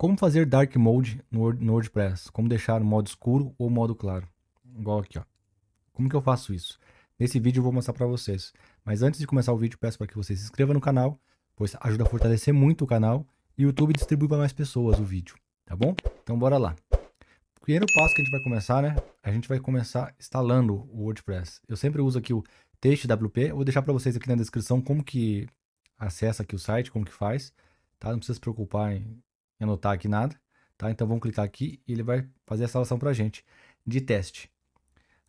Como fazer Dark Mode no WordPress? Como deixar o modo escuro ou modo claro? Igual aqui, ó. Como que eu faço isso? Nesse vídeo eu vou mostrar para vocês. Mas antes de começar o vídeo, peço para que você se inscreva no canal, pois ajuda a fortalecer muito o canal e o YouTube distribui para mais pessoas o vídeo, tá bom? Então bora lá. primeiro passo que a gente vai começar, né? A gente vai começar instalando o WordPress. Eu sempre uso aqui o TextWP, eu vou deixar para vocês aqui na descrição como que acessa aqui o site, como que faz, tá? Não precisa se preocupar em anotar aqui nada, tá? Então vamos clicar aqui e ele vai fazer a instalação para a gente de teste.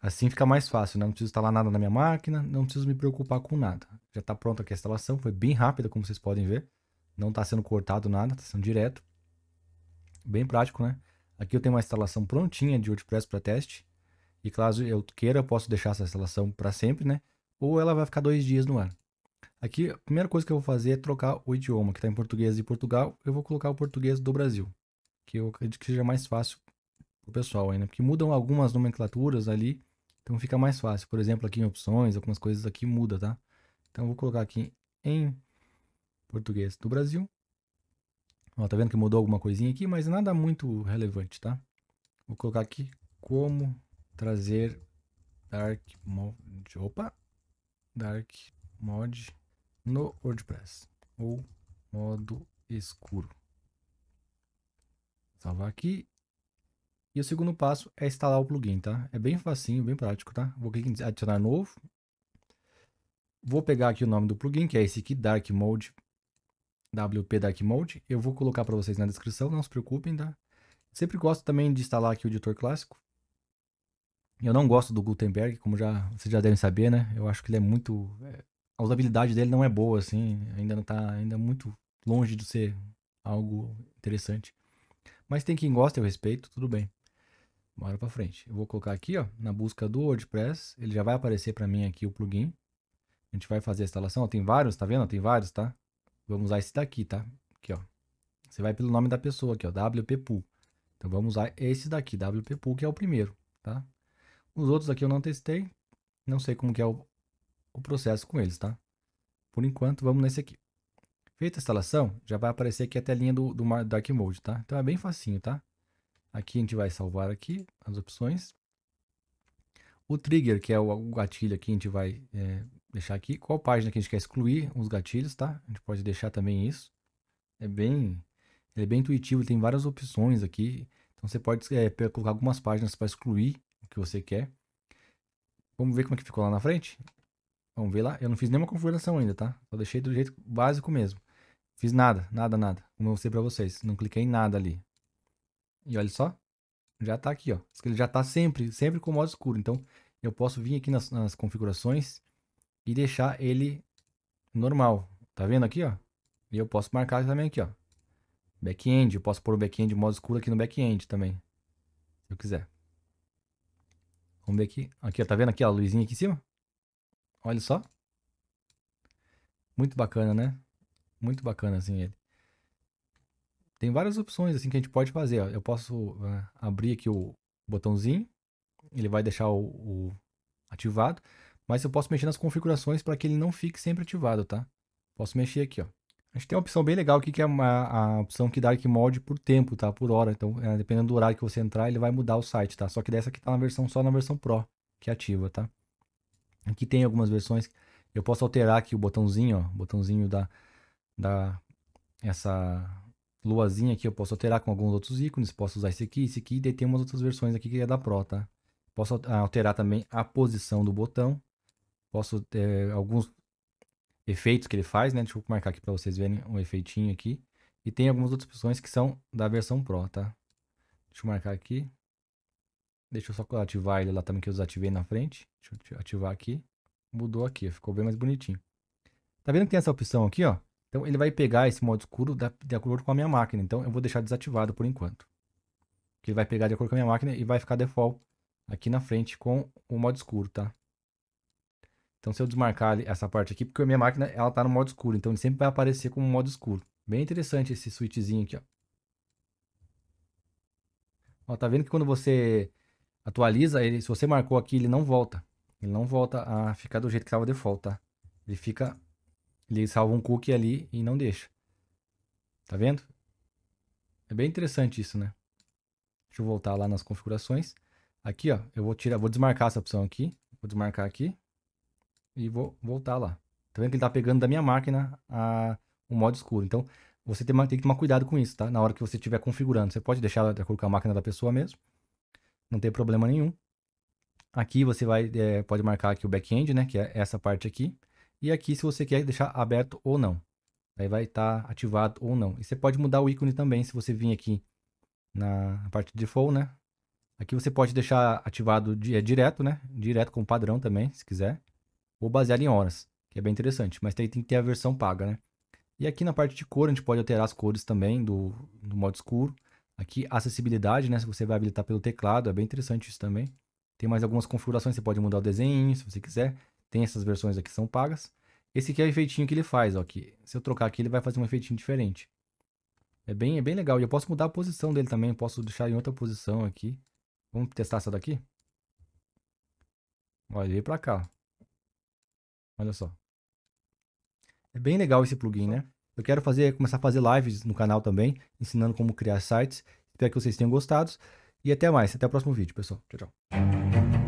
Assim fica mais fácil, né? não preciso instalar nada na minha máquina, não preciso me preocupar com nada. Já está pronta aqui a instalação, foi bem rápida como vocês podem ver. Não está sendo cortado nada, está sendo direto. Bem prático, né? Aqui eu tenho uma instalação prontinha de WordPress para teste. E caso eu queira, eu posso deixar essa instalação para sempre, né? Ou ela vai ficar dois dias no ar. Aqui, a primeira coisa que eu vou fazer é trocar o idioma, que está em português de Portugal, eu vou colocar o português do Brasil, que eu acredito que seja mais fácil para o pessoal ainda, né? porque mudam algumas nomenclaturas ali, então fica mais fácil. Por exemplo, aqui em opções, algumas coisas aqui muda, tá? Então, eu vou colocar aqui em português do Brasil. Ó, tá vendo que mudou alguma coisinha aqui, mas nada muito relevante, tá? Vou colocar aqui como trazer Dark Mode. Opa! Dark Mode no WordPress ou modo escuro. Salvar aqui. E o segundo passo é instalar o plugin, tá? É bem facinho, bem prático, tá? Vou clicar em adicionar novo. Vou pegar aqui o nome do plugin, que é esse aqui, Dark Mode, WP Dark Mode. Eu vou colocar para vocês na descrição, não se preocupem, tá? Sempre gosto também de instalar aqui o editor clássico. Eu não gosto do Gutenberg, como já, vocês já devem saber, né? Eu acho que ele é muito... É, a usabilidade dele não é boa, assim. Ainda não tá. Ainda é muito longe de ser algo interessante. Mas tem quem gosta, eu respeito, tudo bem. Bora para frente. Eu vou colocar aqui, ó, na busca do WordPress, ele já vai aparecer para mim aqui o plugin. A gente vai fazer a instalação, tem vários, tá vendo? Tem vários, tá? Vamos usar esse daqui, tá? Aqui, ó. Você vai pelo nome da pessoa aqui, ó, WPPool. Então vamos usar esse daqui, WPPool, que é o primeiro, tá? Os outros aqui eu não testei, não sei como que é o, o processo com eles, tá? Por enquanto, vamos nesse aqui. Feita a instalação, já vai aparecer aqui a telinha do, do Dark Mode, tá? Então é bem facinho, tá? Aqui a gente vai salvar aqui as opções. O trigger, que é o gatilho aqui, a gente vai é, deixar aqui. Qual página que a gente quer excluir os gatilhos, tá? A gente pode deixar também isso. É bem, ele é bem intuitivo, tem várias opções aqui. Então você pode é, colocar algumas páginas para excluir o que você quer. Vamos ver como é que ficou lá na frente? Vamos ver lá. Eu não fiz nenhuma configuração ainda, tá? Só deixei do jeito básico mesmo. Fiz nada, nada, nada. Como eu mostrei pra vocês. Não cliquei em nada ali. E olha só. Já tá aqui, ó. Ele já tá sempre, sempre com modo escuro. Então, eu posso vir aqui nas, nas configurações e deixar ele normal. Tá vendo aqui, ó? E eu posso marcar também aqui, ó. Back-end. Eu posso pôr o back-end modo escuro aqui no back-end também. Se eu quiser. Vamos ver aqui. Aqui, ó. Tá vendo aqui, ó? A luzinha aqui em cima? Olha só. Muito bacana, né? Muito bacana, assim, ele. Tem várias opções, assim, que a gente pode fazer. Ó. Eu posso ah, abrir aqui o botãozinho. Ele vai deixar o, o ativado. Mas eu posso mexer nas configurações para que ele não fique sempre ativado, tá? Posso mexer aqui, ó. A gente tem uma opção bem legal aqui, que é uma, a opção que dá que molde por tempo, tá? Por hora. Então, é, dependendo do horário que você entrar, ele vai mudar o site, tá? Só que dessa aqui tá na versão só na versão Pro, que é ativa, tá? Aqui tem algumas versões. Eu posso alterar aqui o botãozinho, ó, o botãozinho da, da essa luazinha aqui. Eu posso alterar com alguns outros ícones. Posso usar esse aqui, esse aqui. E tem umas outras versões aqui que é da Pro, tá? Posso ah, alterar também a posição do botão. Posso ter eh, alguns efeitos que ele faz, né? Deixa eu marcar aqui para vocês verem um efeitinho aqui. E tem algumas outras opções que são da versão Pro, tá? Deixa eu marcar aqui. Deixa eu só ativar ele lá também que eu desativei na frente. Deixa eu ativar aqui. Mudou aqui, ficou bem mais bonitinho. Tá vendo que tem essa opção aqui, ó? Então ele vai pegar esse modo escuro da, de acordo com a minha máquina. Então eu vou deixar desativado por enquanto. Que ele vai pegar de acordo com a minha máquina e vai ficar default aqui na frente com o modo escuro, tá? Então se eu desmarcar essa parte aqui, porque a minha máquina ela tá no modo escuro, então ele sempre vai aparecer com o modo escuro. Bem interessante esse switchzinho aqui, ó. Ó, tá vendo que quando você Atualiza ele. Se você marcou aqui, ele não volta. Ele não volta a ficar do jeito que estava default, tá? Ele fica. Ele salva um cookie ali e não deixa. Tá vendo? É bem interessante isso, né? Deixa eu voltar lá nas configurações. Aqui, ó, eu vou tirar, vou desmarcar essa opção aqui. Vou desmarcar aqui e vou voltar lá. Tá vendo que ele tá pegando da minha máquina a, o modo escuro. Então, você tem, tem que tomar cuidado com isso, tá? Na hora que você estiver configurando. Você pode deixar de acordo com a máquina da pessoa mesmo não tem problema nenhum. Aqui você vai, é, pode marcar aqui o back-end, né, que é essa parte aqui. E aqui se você quer deixar aberto ou não. Aí vai estar tá ativado ou não. E você pode mudar o ícone também, se você vir aqui na parte de default, né. Aqui você pode deixar ativado de, é, direto, né, direto com padrão também, se quiser. Ou baseado em horas, que é bem interessante. Mas tem, tem que ter a versão paga, né. E aqui na parte de cor, a gente pode alterar as cores também do, do modo escuro. Aqui, acessibilidade, né? Se você vai habilitar pelo teclado, é bem interessante isso também. Tem mais algumas configurações, você pode mudar o desenho, se você quiser. Tem essas versões aqui que são pagas. Esse aqui é o efeitinho que ele faz, ó. Aqui. Se eu trocar aqui, ele vai fazer um efeitinho diferente. É bem, é bem legal. E eu posso mudar a posição dele também. posso deixar em outra posição aqui. Vamos testar essa daqui? Olha, ele veio pra cá. Olha só. É bem legal esse plugin, né? Eu quero fazer, começar a fazer lives no canal também, ensinando como criar sites. Espero que vocês tenham gostado. E até mais. Até o próximo vídeo, pessoal. Tchau, tchau.